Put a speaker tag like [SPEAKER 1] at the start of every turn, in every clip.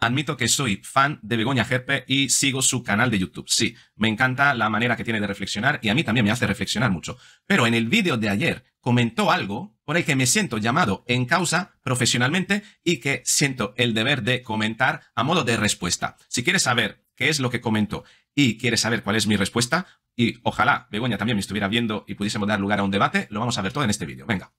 [SPEAKER 1] Admito que soy fan de Begoña Gerpe y sigo su canal de YouTube. Sí, me encanta la manera que tiene de reflexionar y a mí también me hace reflexionar mucho. Pero en el vídeo de ayer comentó algo por el que me siento llamado en causa profesionalmente y que siento el deber de comentar a modo de respuesta. Si quieres saber qué es lo que comentó y quieres saber cuál es mi respuesta, y ojalá Begoña también me estuviera viendo y pudiésemos dar lugar a un debate, lo vamos a ver todo en este vídeo. Venga.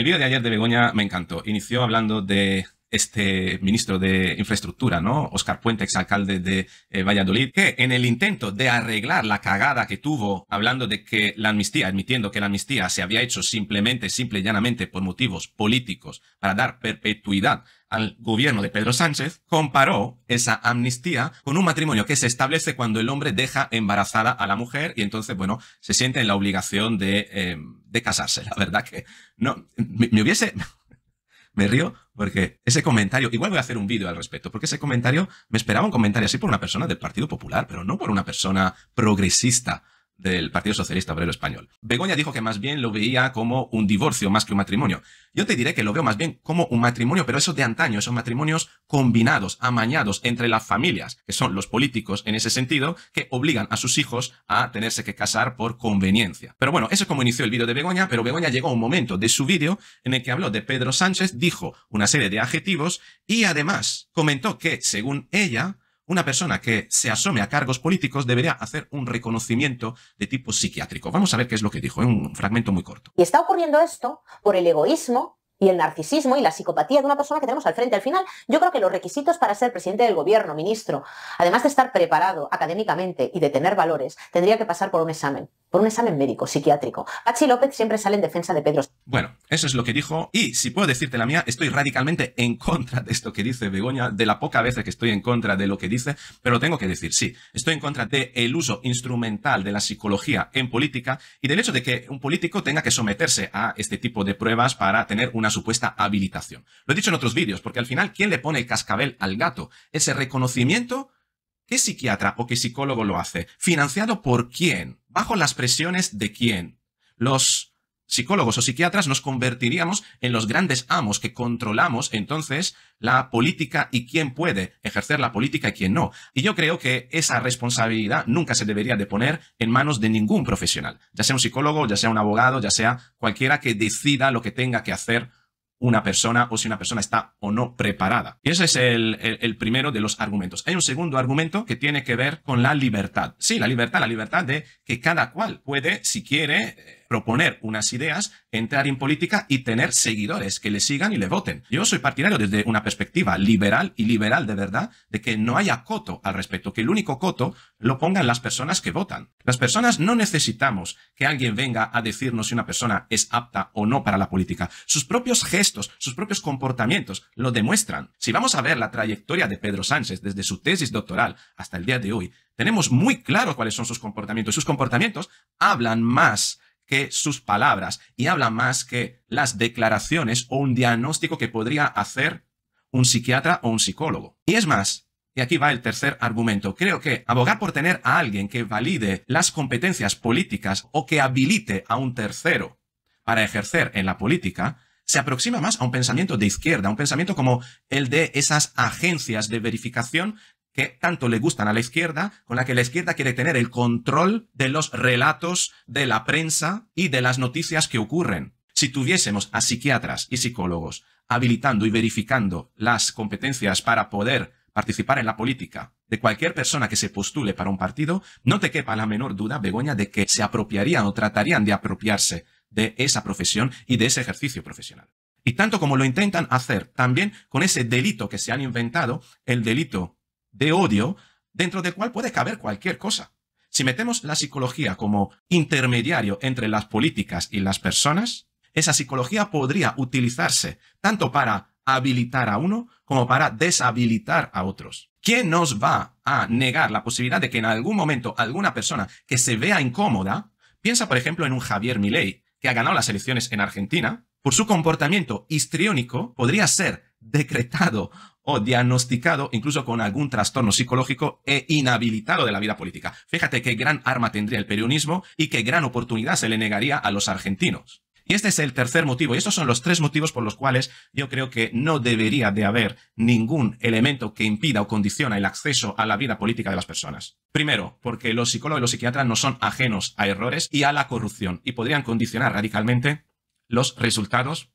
[SPEAKER 1] El vídeo de ayer de Begoña me encantó. Inició hablando de este ministro de Infraestructura, ¿no? Oscar Puente, exalcalde de eh, Valladolid, que en el intento de arreglar la cagada que tuvo hablando de que la amnistía, admitiendo que la amnistía se había hecho simplemente, simple y llanamente por motivos políticos para dar perpetuidad al gobierno de Pedro Sánchez, comparó esa amnistía con un matrimonio que se establece cuando el hombre deja embarazada a la mujer y entonces, bueno, se siente en la obligación de, eh, de casarse. La verdad que no, me, me hubiese, me río porque ese comentario, igual voy a hacer un vídeo al respecto, porque ese comentario, me esperaba un comentario así por una persona del Partido Popular, pero no por una persona progresista del Partido Socialista Obrero Español. Begoña dijo que más bien lo veía como un divorcio más que un matrimonio. Yo te diré que lo veo más bien como un matrimonio, pero eso de antaño, esos matrimonios combinados, amañados entre las familias, que son los políticos en ese sentido, que obligan a sus hijos a tenerse que casar por conveniencia. Pero bueno, eso es como inició el vídeo de Begoña, pero Begoña llegó a un momento de su vídeo en el que habló de Pedro Sánchez, dijo una serie de adjetivos y además comentó que, según ella, una persona que se asome a cargos políticos debería hacer un reconocimiento de tipo psiquiátrico. Vamos a ver qué es lo que dijo, en ¿eh? un fragmento muy corto. Y está ocurriendo esto por el egoísmo y el narcisismo y la psicopatía de una persona que tenemos al frente. Al final, yo creo que los requisitos para ser presidente del gobierno, ministro, además de estar preparado académicamente y de tener valores, tendría que pasar por un examen por un examen médico, psiquiátrico. Pachi López siempre sale en defensa de Pedro. Bueno, eso es lo que dijo. Y si puedo decirte la mía, estoy radicalmente en contra de esto que dice Begoña, de la poca veces que estoy en contra de lo que dice, pero tengo que decir, sí, estoy en contra del el uso instrumental de la psicología en política y del hecho de que un político tenga que someterse a este tipo de pruebas para tener una supuesta habilitación. Lo he dicho en otros vídeos, porque al final, ¿quién le pone el cascabel al gato? Ese reconocimiento, ¿qué psiquiatra o qué psicólogo lo hace? ¿Financiado por quién? bajo las presiones de quién? Los psicólogos o psiquiatras nos convertiríamos en los grandes amos que controlamos entonces la política y quién puede ejercer la política y quién no. Y yo creo que esa responsabilidad nunca se debería de poner en manos de ningún profesional, ya sea un psicólogo, ya sea un abogado, ya sea cualquiera que decida lo que tenga que hacer una persona o si una persona está o no preparada. Y ese es el, el, el, primero de los argumentos. Hay un segundo argumento que tiene que ver con la libertad. Sí, la libertad, la libertad de que cada cual puede, si quiere, eh, proponer unas ideas, entrar en política y tener seguidores que le sigan y le voten. Yo soy partidario desde una perspectiva liberal y liberal de verdad de que no haya coto al respecto, que el único coto lo pongan las personas que votan. Las personas no necesitamos que alguien venga a decirnos si una persona es apta o no para la política. Sus propios gestos, sus propios comportamientos lo demuestran. Si vamos a ver la trayectoria de Pedro Sánchez desde su tesis doctoral hasta el día de hoy, tenemos muy claro cuáles son sus comportamientos. Sus comportamientos hablan más que sus palabras y habla más que las declaraciones o un diagnóstico que podría hacer un psiquiatra o un psicólogo. Y es más, y aquí va el tercer argumento. Creo que abogar por tener a alguien que valide las competencias políticas o que habilite a un tercero para ejercer en la política se aproxima más a un pensamiento de izquierda, un pensamiento como el de esas agencias de verificación que tanto le gustan a la izquierda, con la que la izquierda quiere tener el control de los relatos de la prensa y de las noticias que ocurren. Si tuviésemos a psiquiatras y psicólogos habilitando y verificando las competencias para poder participar en la política de cualquier persona que se postule para un partido, no te quepa la menor duda, Begoña, de que se apropiarían o tratarían de apropiarse de esa profesión y de ese ejercicio profesional. Y tanto como lo intentan hacer también con ese delito que se han inventado, el delito de odio dentro del cual puede caber cualquier cosa. Si metemos la psicología como intermediario entre las políticas y las personas, esa psicología podría utilizarse tanto para habilitar a uno como para deshabilitar a otros. ¿Quién nos va a negar la posibilidad de que en algún momento alguna persona que se vea incómoda, piensa por ejemplo en un Javier Milei, que ha ganado las elecciones en Argentina, por su comportamiento histriónico podría ser decretado o diagnosticado incluso con algún trastorno psicológico e inhabilitado de la vida política. Fíjate qué gran arma tendría el peronismo y qué gran oportunidad se le negaría a los argentinos. Y este es el tercer motivo, y estos son los tres motivos por los cuales yo creo que no debería de haber ningún elemento que impida o condiciona el acceso a la vida política de las personas. Primero, porque los psicólogos y los psiquiatras no son ajenos a errores y a la corrupción, y podrían condicionar radicalmente los resultados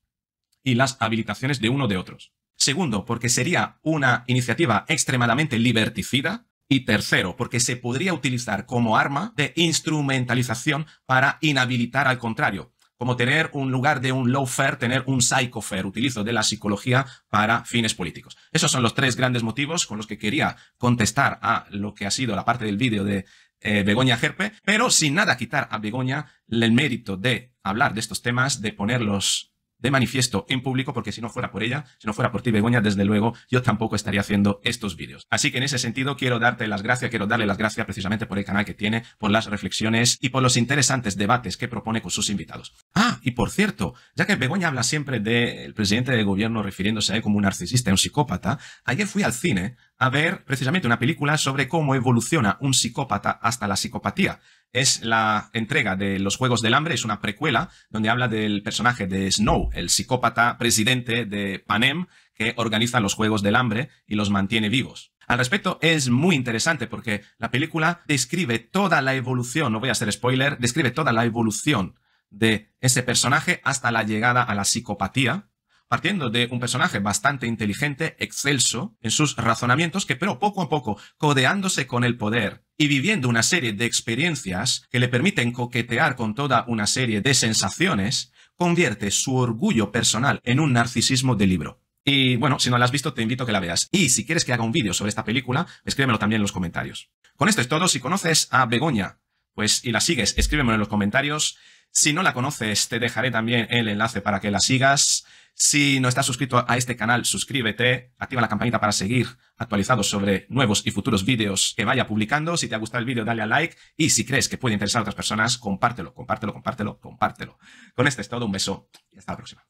[SPEAKER 1] y las habilitaciones de uno de otros. Segundo, porque sería una iniciativa extremadamente liberticida. Y tercero, porque se podría utilizar como arma de instrumentalización para inhabilitar al contrario, como tener un lugar de un fair tener un fair, utilizo de la psicología para fines políticos. Esos son los tres grandes motivos con los que quería contestar a lo que ha sido la parte del vídeo de eh, Begoña Gerpe, pero sin nada quitar a Begoña el mérito de hablar de estos temas, de ponerlos de manifiesto en público, porque si no fuera por ella, si no fuera por ti, Begoña, desde luego yo tampoco estaría haciendo estos vídeos. Así que en ese sentido quiero darte las gracias, quiero darle las gracias precisamente por el canal que tiene, por las reflexiones y por los interesantes debates que propone con sus invitados. Ah, y por cierto, ya que Begoña habla siempre del presidente del gobierno refiriéndose a él como un narcisista, y un psicópata, ayer fui al cine a ver precisamente una película sobre cómo evoluciona un psicópata hasta la psicopatía es la entrega de Los Juegos del Hambre, es una precuela donde habla del personaje de Snow, el psicópata presidente de Panem que organiza los Juegos del Hambre y los mantiene vivos. Al respecto, es muy interesante porque la película describe toda la evolución, no voy a hacer spoiler, describe toda la evolución de ese personaje hasta la llegada a la psicopatía, partiendo de un personaje bastante inteligente, excelso en sus razonamientos, que pero poco a poco, codeándose con el poder y viviendo una serie de experiencias que le permiten coquetear con toda una serie de sensaciones, convierte su orgullo personal en un narcisismo de libro. Y bueno, si no la has visto, te invito a que la veas. Y si quieres que haga un vídeo sobre esta película, escríbemelo también en los comentarios. Con esto es todo. Si conoces a Begoña, pues y la sigues, escríbemelo en los comentarios. Si no la conoces, te dejaré también el enlace para que la sigas. Si no estás suscrito a este canal, suscríbete, activa la campanita para seguir actualizado sobre nuevos y futuros vídeos que vaya publicando. Si te ha gustado el vídeo, dale a like y si crees que puede interesar a otras personas, compártelo, compártelo, compártelo, compártelo. Con este es todo, un beso y hasta la próxima.